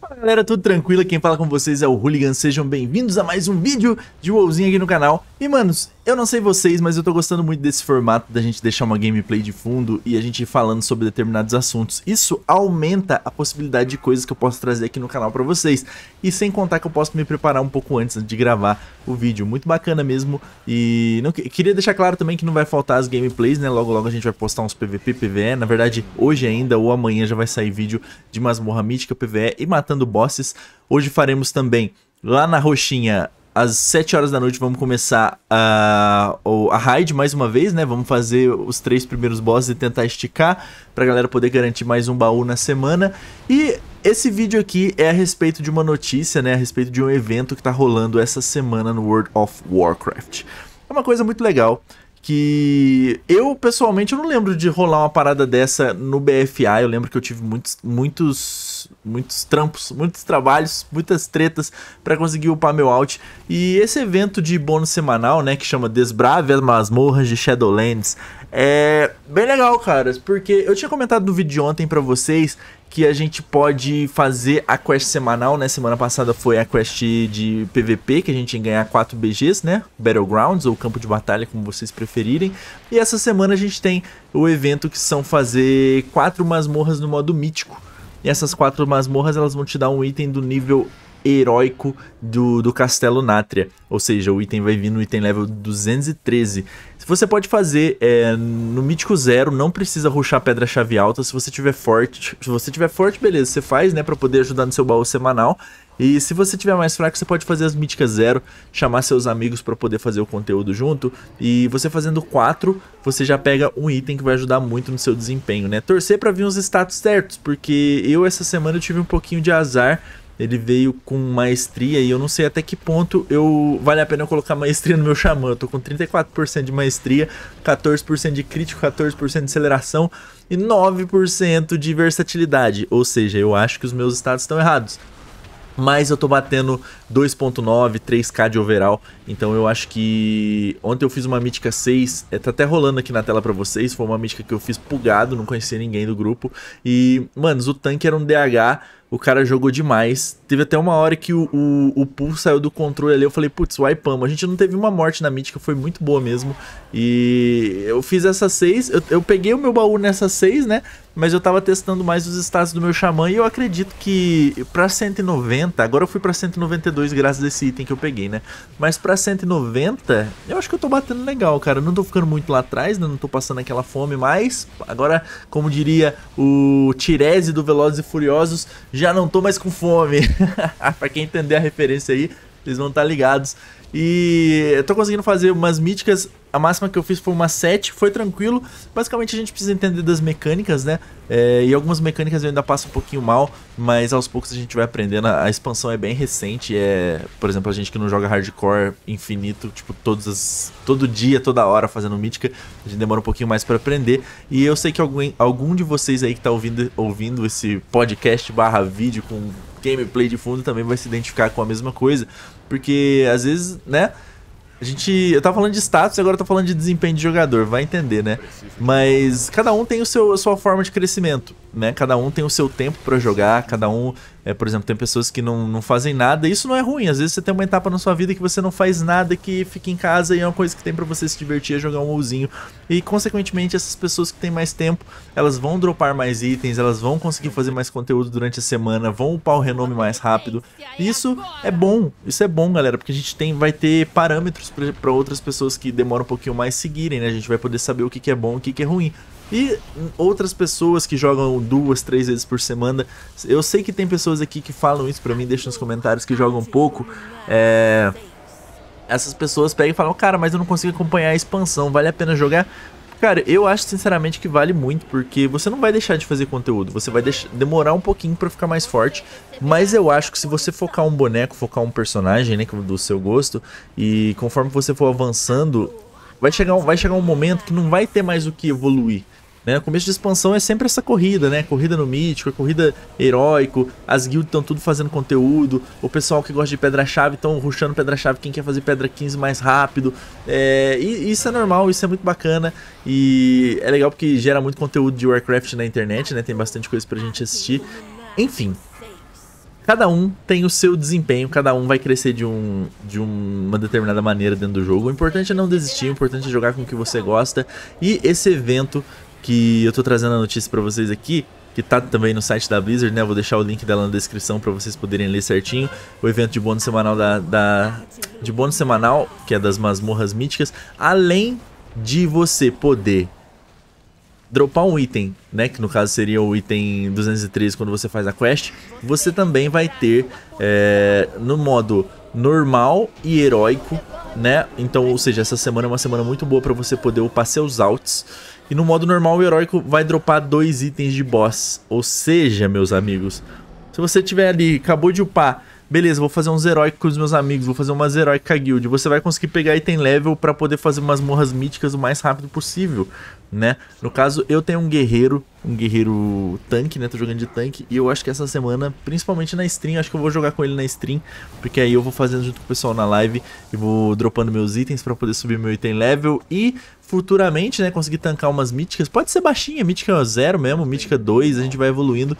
Fala galera, tudo tranquilo? Quem fala com vocês é o Hooligan, sejam bem-vindos a mais um vídeo de WoWzinho aqui no canal. E manos, eu não sei vocês, mas eu tô gostando muito desse formato da gente deixar uma gameplay de fundo e a gente ir falando sobre determinados assuntos. Isso aumenta a possibilidade de coisas que eu posso trazer aqui no canal pra vocês. E sem contar que eu posso me preparar um pouco antes de gravar o vídeo. Muito bacana mesmo. E não, queria deixar claro também que não vai faltar as gameplays, né? Logo logo a gente vai postar uns PVP, PVE. Na verdade, hoje ainda ou amanhã já vai sair vídeo de Masmorra Mítica, PVE e Matando Bosses. Hoje faremos também lá na roxinha às 7 horas da noite vamos começar a, a raid mais uma vez, né? Vamos fazer os três primeiros bosses e tentar esticar pra galera poder garantir mais um baú na semana. E esse vídeo aqui é a respeito de uma notícia, né? A respeito de um evento que tá rolando essa semana no World of Warcraft. É uma coisa muito legal que eu pessoalmente eu não lembro de rolar uma parada dessa no BFA. Eu lembro que eu tive muitos muitos muitos, trampos, muitos trabalhos, muitas tretas para conseguir upar meu alt. E esse evento de bônus semanal, né, que chama Desbrave as Masmorras de Shadowlands, é bem legal, cara, porque eu tinha comentado no vídeo de ontem para vocês que a gente pode fazer a quest semanal, né? Semana passada foi a quest de PVP, que a gente ia ganhar 4 BGs, né? Battlegrounds ou campo de batalha, como vocês preferirem. E essa semana a gente tem o evento que são fazer 4 masmorras no modo mítico. E essas quatro masmorras elas vão te dar um item do nível heróico do, do Castelo Nátria. Ou seja, o item vai vir no item level 213. Você pode fazer é, no mítico zero, não precisa ruxar pedra chave alta. Se você tiver forte, se você tiver forte, beleza, você faz, né, para poder ajudar no seu baú semanal. E se você tiver mais fraco, você pode fazer as míticas zero, chamar seus amigos para poder fazer o conteúdo junto. E você fazendo quatro, você já pega um item que vai ajudar muito no seu desempenho, né? Torcer para vir uns status certos, porque eu essa semana eu tive um pouquinho de azar. Ele veio com maestria e eu não sei até que ponto eu vale a pena eu colocar maestria no meu xamã. Eu tô com 34% de maestria, 14% de crítico, 14% de aceleração e 9% de versatilidade. Ou seja, eu acho que os meus status estão errados. Mas eu tô batendo 2.9, 3k de overall, então eu acho que... Ontem eu fiz uma mítica 6, é, tá até rolando aqui na tela pra vocês, foi uma mítica que eu fiz pugado, não conhecia ninguém do grupo. E, manos, o tanque era um DH o cara jogou demais. Teve até uma hora que o, o, o pool saiu do controle ali. Eu falei, putz, wipeamos. A gente não teve uma morte na mítica, foi muito boa mesmo. E eu fiz essas seis. Eu, eu, peguei o meu baú nessas seis, né? Mas eu tava testando mais os status do meu xamã. E eu acredito que pra 190, agora eu fui pra 192 graças a esse item que eu peguei, né? Mas pra 190, eu acho que eu tô batendo legal, cara. Eu não tô ficando muito lá atrás, né? Não tô passando aquela fome mais. Agora, como diria o Tirese do Velozes e Furiosos, já não tô mais com fome. pra quem entender a referência aí, eles vão estar tá ligados. E eu tô conseguindo fazer umas míticas. A máxima que eu fiz foi uma 7, foi tranquilo. Basicamente a gente precisa entender das mecânicas, né? É, e algumas mecânicas eu ainda passo um pouquinho mal, mas aos poucos a gente vai aprendendo. A, a expansão é bem recente, é, por exemplo, a gente que não joga hardcore infinito, tipo, todos as, todo dia, toda hora fazendo mítica, a gente demora um pouquinho mais para aprender. E eu sei que algum algum de vocês aí que tá ouvindo, ouvindo esse podcast barra vídeo com gameplay de fundo também vai se identificar com a mesma coisa. Porque às vezes, né? A gente. Eu tava falando de status e agora eu tô falando de desempenho de jogador, vai entender, né? Mas cada um tem o seu, a sua forma de crescimento né? Cada um tem o seu tempo para jogar, cada um, é, por exemplo, tem pessoas que não, não fazem nada, isso não é ruim. Às vezes você tem uma etapa na sua vida que você não faz nada, que fica em casa e é uma coisa que tem para você se divertir, é jogar um ouzinho. E consequentemente, essas pessoas que têm mais tempo, elas vão dropar mais itens, elas vão conseguir fazer mais conteúdo durante a semana, vão upar o renome mais rápido. isso é bom, isso é bom, galera, porque a gente tem vai ter parâmetros para outras pessoas que demoram um pouquinho mais seguirem, né? A gente vai poder saber o que, que é bom, o que, que é ruim. E outras pessoas que jogam duas, três vezes por semana. Eu sei que tem pessoas aqui que falam isso pra mim, deixam nos comentários que jogam pouco. É... Essas pessoas pegam e falam, cara, mas eu não consigo acompanhar a expansão, vale a pena jogar? Cara, eu acho sinceramente que vale muito, porque você não vai deixar de fazer conteúdo, você vai demorar um pouquinho para ficar mais forte, mas eu acho que se você focar um boneco, focar um personagem, né, é do seu gosto, e conforme você for avançando, vai chegar, um, vai chegar um momento que não vai ter mais o que evoluir. Né? O começo de expansão é sempre essa corrida, né? Corrida no mítico, corrida heróico, as guildas estão tudo fazendo conteúdo, o pessoal que gosta de pedra-chave estão ruxando pedra-chave, quem quer fazer pedra 15 mais rápido. É, e, isso é normal, isso é muito bacana e é legal porque gera muito conteúdo de Warcraft na internet, né? Tem bastante coisa pra gente assistir. Enfim, cada um tem o seu desempenho, cada um vai crescer de, um, de uma determinada maneira dentro do jogo. O importante é não desistir, o importante é jogar com o que você gosta. E esse evento que eu tô trazendo a notícia para vocês aqui, que tá também no site da Blizzard, né? Eu vou deixar o link dela na descrição para vocês poderem ler certinho. O evento de bônus semanal da, da de bônus semanal, que é das masmorras míticas, além de você poder dropar um item, né, que no caso seria o item 213 quando você faz a quest, você também vai ter é, no modo normal e heróico, né? Então, ou seja, essa semana é uma semana muito boa para você poder upar seus altos. E no modo normal e heróico vai dropar dois itens de boss. Ou seja, meus amigos, se você tiver ali, acabou de upar beleza, vou fazer uns heróicos com os meus amigos, vou fazer umas heróicas guild. Você vai conseguir pegar item level para poder fazer umas morras míticas o mais rápido possível, né? No caso, eu tenho um guerreiro, um guerreiro tanque, né? Tô jogando de tanque e eu acho que essa semana, principalmente na stream, acho que eu vou jogar com ele na stream, porque aí eu vou fazendo junto com o pessoal na live e vou dropando meus itens para poder subir meu item level e futuramente, né, conseguir tancar umas míticas. Pode ser baixinha, mítica 0 mesmo, mítica 2, a gente vai evoluindo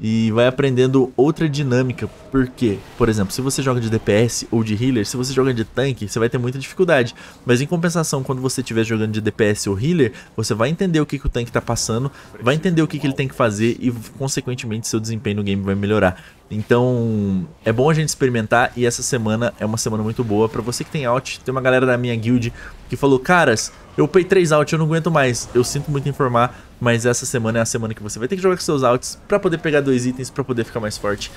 e vai aprendendo outra dinâmica. Porque, por exemplo, se você joga de DPS ou de healer, se você joga de tanque, você vai ter muita dificuldade. Mas em compensação, quando você estiver jogando de DPS ou healer, você vai entender o que, que o tanque está passando, vai entender o que, que ele tem que fazer e, consequentemente, seu desempenho no game vai melhorar. Então, é bom a gente experimentar e essa semana é uma semana muito boa. para você que tem out, tem uma galera da minha guild que falou: Caras, eu pei 3 out, eu não aguento mais. Eu sinto muito informar, mas essa semana é a semana que você vai ter que jogar com seus outs para poder pegar dois itens, para poder ficar mais forte.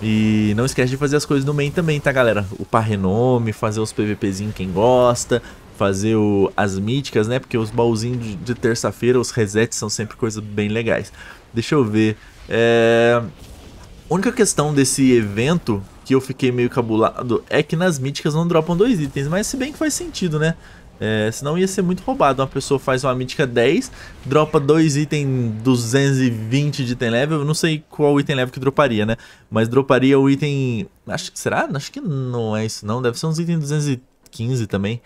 E não esquece de fazer as coisas no main também, tá, galera? par renome, fazer os PVPzinhos quem gosta, fazer o, as míticas, né? Porque os baúzinhos de, de terça-feira, os resets são sempre coisas bem legais. Deixa eu ver. É... A única questão desse evento que eu fiquei meio cabulado é que nas míticas não dropam dois itens, mas se bem que faz sentido, né? É, senão ia ser muito roubado. Uma pessoa faz uma mítica 10, dropa dois itens 220 de item level. Eu não sei qual item level que droparia, né? Mas droparia o item... Acho, será? Acho que não é isso não. Deve ser uns itens 215 também.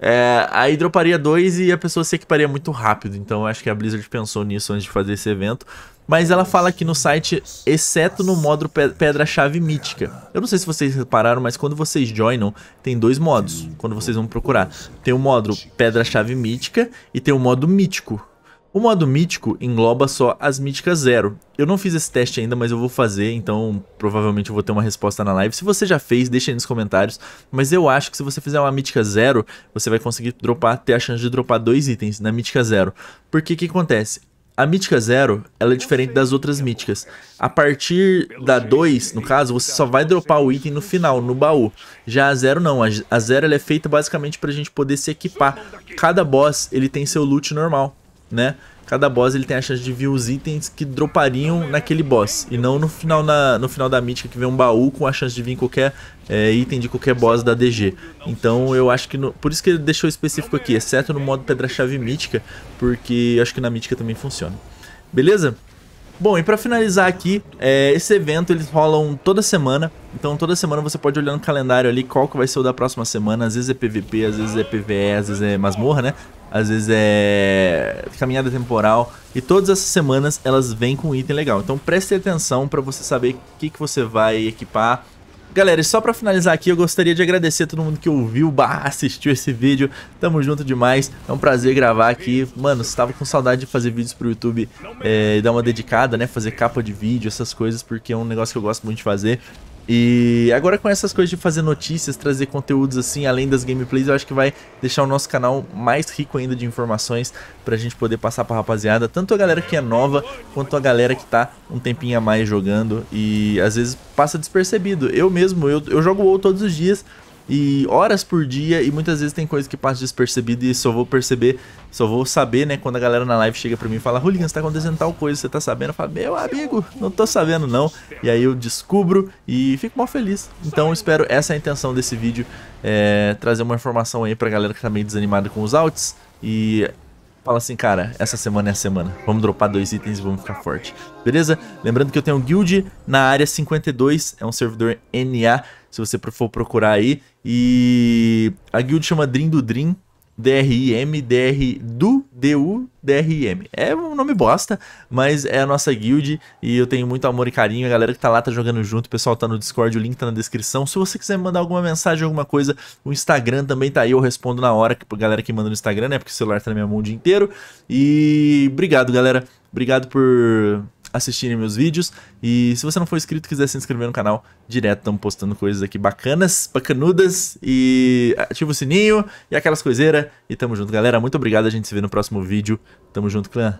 É, a droparia 2 e a pessoa se equiparia muito rápido, então acho que a Blizzard pensou nisso antes de fazer esse evento. Mas ela fala aqui no site, exceto no modo pedra-chave mítica. Eu não sei se vocês repararam, mas quando vocês joinam, tem dois modos, quando vocês vão procurar. Tem o modo pedra-chave mítica e tem o modo mítico. O modo mítico engloba só as míticas zero. Eu não fiz esse teste ainda, mas eu vou fazer, então provavelmente eu vou ter uma resposta na live. Se você já fez, deixa aí nos comentários, mas eu acho que se você fizer uma mítica zero, você vai conseguir dropar, ter a chance de dropar dois itens na mítica zero. Porque o que acontece? A mítica zero, ela é diferente das outras míticas. A partir da 2, no caso, você só tá, vai dropar o item no final, no baú. Já a zero não, a zero é feita basicamente pra gente poder se equipar. Cada boss, ele tem seu loot normal né? Cada boss ele tem a chance de vir os itens que dropariam naquele boss. E não no final, na, no final da mítica que vem um baú com a chance de vir qualquer é, item de qualquer boss da DG. Então eu acho que... No, por isso que ele deixou específico aqui, exceto no modo pedra-chave mítica. Porque acho que na mítica também funciona. Beleza? Bom, e para finalizar aqui, é, esse evento eles rolam toda semana, então toda semana você pode olhar no calendário ali qual que vai ser o da próxima semana, às vezes é PVP, às vezes é PVE, às vezes é masmorra, né? Às vezes é caminhada temporal, e todas essas semanas elas vêm com um item legal. Então preste atenção para você saber o que, que você vai equipar, Galera, e só pra finalizar aqui, eu gostaria de agradecer a todo mundo que ouviu, assistiu esse vídeo. Tamo junto demais. É um prazer gravar aqui. Mano, estava com saudade de fazer vídeos pro YouTube eh, e é, dar uma dedicada, né? Fazer capa de vídeo, essas coisas, porque é um negócio que eu gosto muito de fazer. E agora com essas coisas de fazer notícias, trazer conteúdos assim, além das gameplays, eu acho que vai deixar o nosso canal mais rico ainda de informações pra gente poder passar pra rapaziada, tanto a galera que é nova, quanto a galera que tá um tempinho a mais jogando e às vezes passa despercebido. Eu mesmo, eu, eu jogo WoW todos os dias, e horas por dia e muitas vezes tem coisa que passa despercebida e só vou perceber, só vou saber, né, quando a galera na live chega para mim e fala: "Hooligan, tá acontecendo tal coisa, você tá sabendo?" Eu falo: "Meu amigo, não tô sabendo não". E aí eu descubro e fico mal feliz. Então espero essa é a intenção desse vídeo, é, trazer uma informação aí pra galera que tá meio desanimada com os outs e fala assim, cara, essa semana é a semana. Vamos dropar dois itens e vamos ficar forte. Beleza? Lembrando que eu tenho um guild na área 52, é um servidor NA se você for procurar aí. E a guild chama Dream do Dream, DRM, DR, do, DU, DRM. É um nome bosta, mas é a nossa guild e eu tenho muito amor e carinho. A galera que tá lá tá jogando junto, o pessoal tá no Discord, o link tá na descrição. Se você quiser mandar alguma mensagem, alguma coisa, o Instagram também tá aí, eu respondo na hora, que a galera que manda no Instagram, né? Porque o celular tá na minha mão o dia inteiro. E obrigado, galera. Obrigado por assistirem meus vídeos. E se você não for inscrito e quiser se inscrever no canal, direto estamos postando coisas aqui bacanas, bacanudas. E ativa o sininho e aquelas coiseiras. E tamo junto, galera. Muito obrigado. A gente se vê no próximo vídeo. Tamo junto, clã.